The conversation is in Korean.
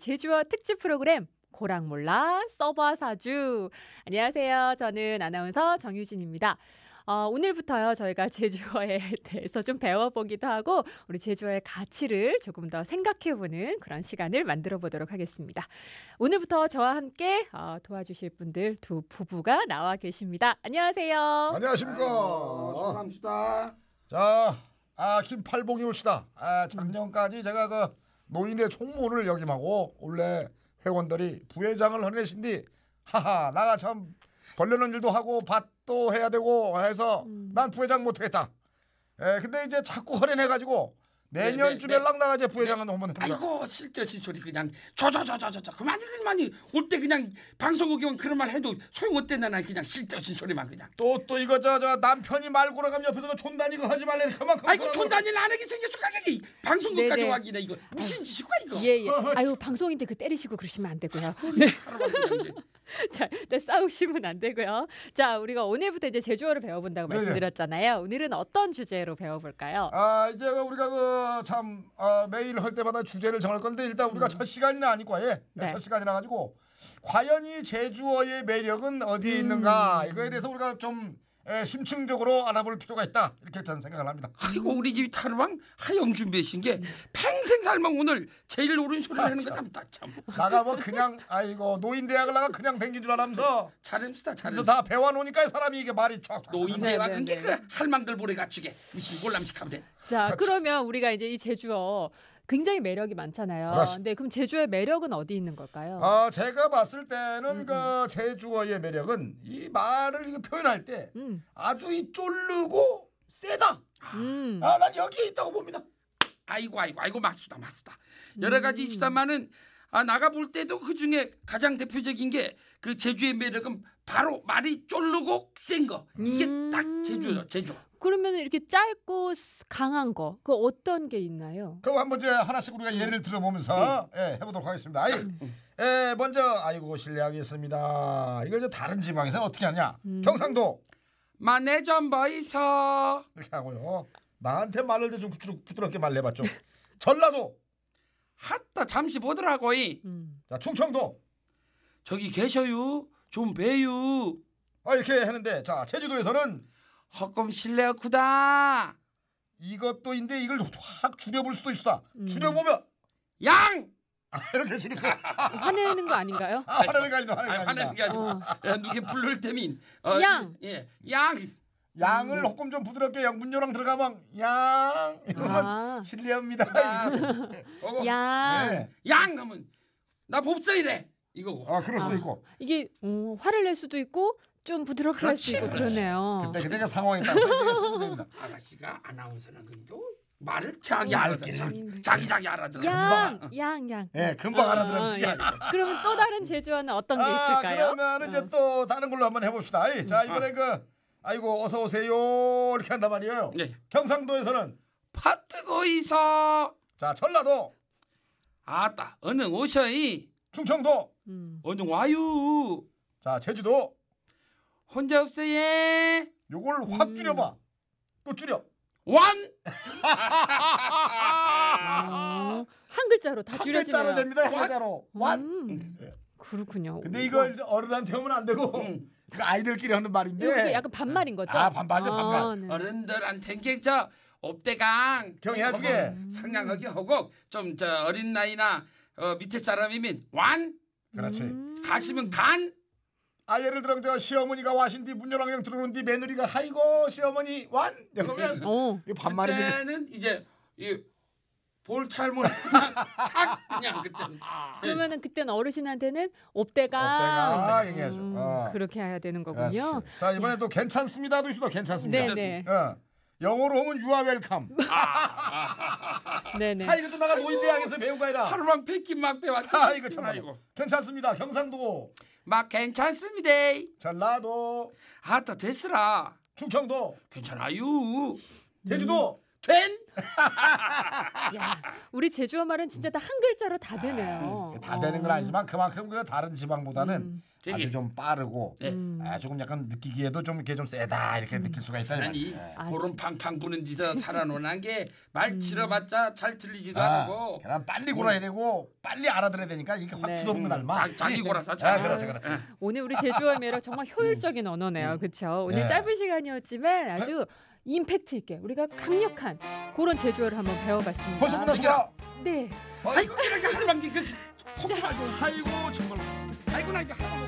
제주어 특집 프로그램 고랑 몰라 써봐 사주. 안녕하세요. 저는 아나운서 정유진입니다. 어, 오늘부터요, 저희가 제주어에 대해서 좀 배워보기도 하고, 우리 제주어의 가치를 조금 더 생각해보는 그런 시간을 만들어 보도록 하겠습니다. 오늘부터 저와 함께 어, 도와주실 분들 두 부부가 나와 계십니다. 안녕하세요. 안녕하십니까. 반갑습니다. 자, 아, 김팔봉이 옵시다. 아, 작년까지 제가 그, 노인의 총무를 역임하고 원래 회원들이 부회장을 허내신 뒤 하하 나가 참 벌려는 일도 하고 밭도 해야 되고 해서 음. 난 부회장 못하겠다. 에, 예, 근데 이제 자꾸 허련해가지고 내년쯤에 랑나가제 네, 네. 부회장은테 네. 한번 해보자. 아이고 실제 시초리 그냥 저저저저저 그만이 그만이 올 때 그냥 방송국 의원 그런 말 해도 소용없대나 난 그냥 실제 시초리만 그냥. 또 또 이거 저저 남편이 말 걸어가면 옆에서 존단이 그 하지 말래 그만큼. 아이고 존단이안 하게 생겼어 가격 방송국까지 와기네 이거 무슨 짓이야 이거. 예예. 예. 예. 아유 방송인데 그 때리시고 그러시면 안 되고요. 아, 네. 자, 일단 싸우시면 안 되고요. 자, 우리가 오늘부터 이제 제주어를 배워본다고 네네. 네. 말씀드렸잖아요. 오늘은 어떤 주제로 배워볼까요? 아, 이제 그 우리가 그참 아, 매일 할 때마다 주제를 정할 건데 일단 우리가 음. 첫 시간이나 아니고 예, 네. 네. 첫시간이나 가지고 과연 이 제주어의 매력은 어디에 음. 있는가 음. 이거에 대해서 우리가 좀 심층적으로 알아볼 필요가 있다 이렇게 저는 생각을 합니다. 아이고 우리 집 타르방 하영 준비하신 게 네. 평생 살면 오늘 제일 옳은 소리를 하는 거다 아, 참. 나가 뭐 그냥 아이고 노인 대학을 나가 그냥 댕긴 줄 알면서 잘했다 잘했어 다 배워놓으니까 사람이 이게 말이 쫙. 노인 대학은 게그 네, 네, 할망들 보래 갖추게 미시 골람식 하면 자 그렇죠. 그러면 우리가 이제 이 제주어 굉장히 매력이 많잖아요. 알았어. 근데 네, 그럼 제주의 매력은 어디 있는 걸까요? 아 제가 봤을 때는 음. 그 음. 제주어의 매력은 이 말을 표현할 때 음. 아주 이 쫄르고 세다. 음. 아난 여기에 있다고 봅니다. 아이고 아이고 아이고 맞수다 맞수다. 음. 여러 가지 있수다만은 아, 나가 볼 때도 그 중에 가장 대표적인 게 그 제주의 매력은 바로 말이 쫄르고 센 거. 이게 음. 딱 제주죠, 제주. 그러면 이렇게 짧고 강한 거, 그 어떤 게 있나요? 그럼 한번 이제 하나씩 우리가 예를 들어보면서 예, 해보도록 하겠습니다. 아이, 음. 예, 먼저 아이고 실례하겠습니다. 이걸 이제 다른 지방에서 어떻게 하냐? 음. 경상도 만에 좀 보이소. 이렇게 하고요. 나한테 말을 좀 부드럽게 말해봤죠. 전라도 핫다 잠시 보더라고 이. 음. 자 충청도 저기 계셔유 좀배유아 이렇게 했는데자 제주도에서는 허검 실례구다. 이것도인데 이걸 확 줄여볼 수도 있다. 음. 줄여보면 양. 아, 이렇게 줄이세요. 화내는 거 아닌가요? 아, 화내는 거 아니다. 화내는 게아니고 어. 누게 불를 때민 어, 양. 예, 양. 양을 음. 조금 좀 부드럽게 문요랑 들어가면 양 아. 이러면 네. 아. 실례합니다. 아, 양. 네. 양면나 법사이래 이거아 그럴 수도 아. 있고. 이게 음, 화를 낼 수도 있고 좀 부드럽게 할수 있고 그렇지. 그러네요. 그때 그때가 상황에 따라 됩니다. 아가씨가 아나운서는 그래 말을 자기 음, 알게 자기 자기, 자기 알아들어. 양 양 양. 예, 금방 어, 알아들어. 예. 그러면 또 다른 제주어는 어떤 게 아, 있을까요? 그러면 어. 이제 또 다른 걸로 한번 해봅시다. 자 음. 이번에 아. 그. 아이고 어서 오세요 이렇게 한단 말이에요. 예. 경상도에서는 파트고이서. 자 전라도 아따 얼른 오셔이. 충청도 음. 얼른 와유. 자 제주도 혼자 없어요. 요걸 확 음. 줄여봐. 또 줄여. 완. 어, 한 글자로 다 줄여지네요. 한 글자로 됩니다. 한 글자로 완. 음. 네. 그렇군요. 근데 이거 어른한테 오면 안 되고. 음. 그 아이들끼리 하는 말인데. 약간 반말인 네. 거죠? 아 반말이죠 아, 반말. 아, 네. 어른들한테 객자 업대강 경해야 그게 음. 상냥하게 하고 좀저 어린 나이나 어, 밑에 사람이면 완. 그렇지. 음. 가시면 간. 아 예를 들어 저 시어머니가 와신 뒤문 열왕경 들어오는 뒤 며느리가 하이고 시어머니 완. 그러면 어. 반말이 그때는 이제 이 볼찰물 착 그냥 그때. 는 아. 그러면은 그때는 어르신한테는 업대가, 업대가 음, 아, 얘기하죠. 음, 어. 그렇게 해야 되는 거군요. 그렇자 이번에 또 괜찮습니다도 있어 괜찮습니다. 네네. 어. 네. 예. 영어로 하면 유아 웰컴. 네네. 아 이것도 나가 노인대학에서 배우가아라 하루만 패긴 막 배웠죠. 아 이거 참 아이고. 괜찮습니다. 경상도. 막 괜찮습니다. 전라도. 아따 됐으라. 충청도. 괜찮아요. 제주도. 음. 된? 야, 우리 제주어 말은 진짜 다 한 글자로 다 아, 되네요. 음, 다 어. 되는 건 아니지만 그만큼 그 다른 지방보다는 음. 아주 좀 빠르고 네. 음. 아, 조금 약간 느끼기에도 좀 이게 좀 세다 이렇게 음. 느낄 수가 있다. 아니 네. 아, 보름 팡팡 부는 데서 살아놓은 게말 음. 치러봤자 잘 들리지도 아, 않고 그냥 빨리 골아야 음. 되고 빨리 알아들어야 되니까 이게 확 네. 들어오는 알마. 자기 골아서 자. 아, 그렇지 그렇지. 오늘 우리 제주어 매 정말 효율적인 언어네요. 그렇죠. 오늘 네. 짧은 시간이었지만 아주 예? 임팩트 있게 우리가 강력한 그런 제주를 한번 배워봤습니다. 벌써 끝났습니 네. 아, 아이고, 이고 아이고, 아이고, 아이고, 고 아이고, 아이 아이고, 아이고, 아이